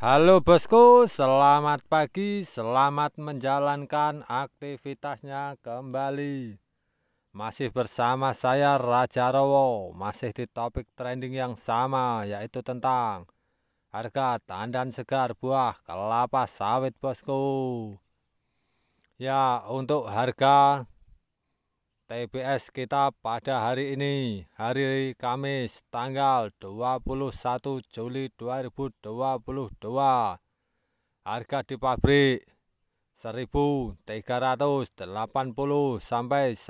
Halo bosku, selamat pagi, selamat menjalankan aktivitasnya kembali. Masih bersama saya Raja Rowo, masih di topik trending yang sama yaitu tentang harga tandan segar buah kelapa sawit bosku. Ya, untuk harga TBS kita pada hari ini, hari Kamis, tanggal 21 Juli 2022. Harga di pabrik 1.380 sampai 1.400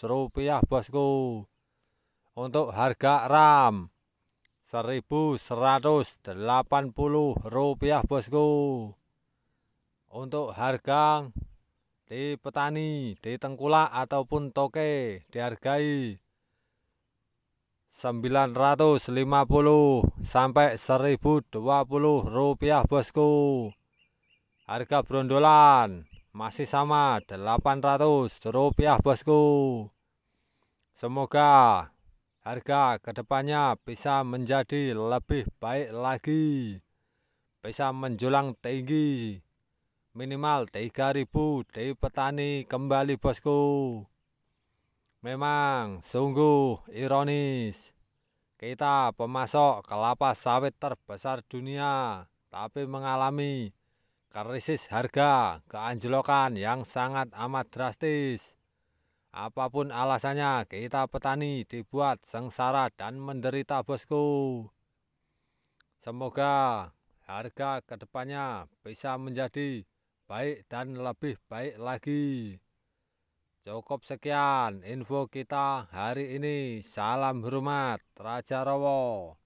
rupiah bosku. Untuk harga RAM 1.180 rupiah bosku. Untuk harga di petani, di tengkulak ataupun toke dihargai 950 sampai 1020 rupiah bosku harga brondolan masih sama 800 rupiah bosku semoga harga kedepannya bisa menjadi lebih baik lagi bisa menjulang tinggi minimal 3000 dari petani kembali bosku. Memang sungguh ironis. Kita pemasok kelapa sawit terbesar dunia, tapi mengalami krisis harga keanjlokan yang sangat amat drastis. Apapun alasannya, kita petani dibuat sengsara dan menderita bosku. Semoga harga kedepannya bisa menjadi baik dan lebih baik lagi. Cukup sekian info kita hari ini. Salam hormat Raja Rowo.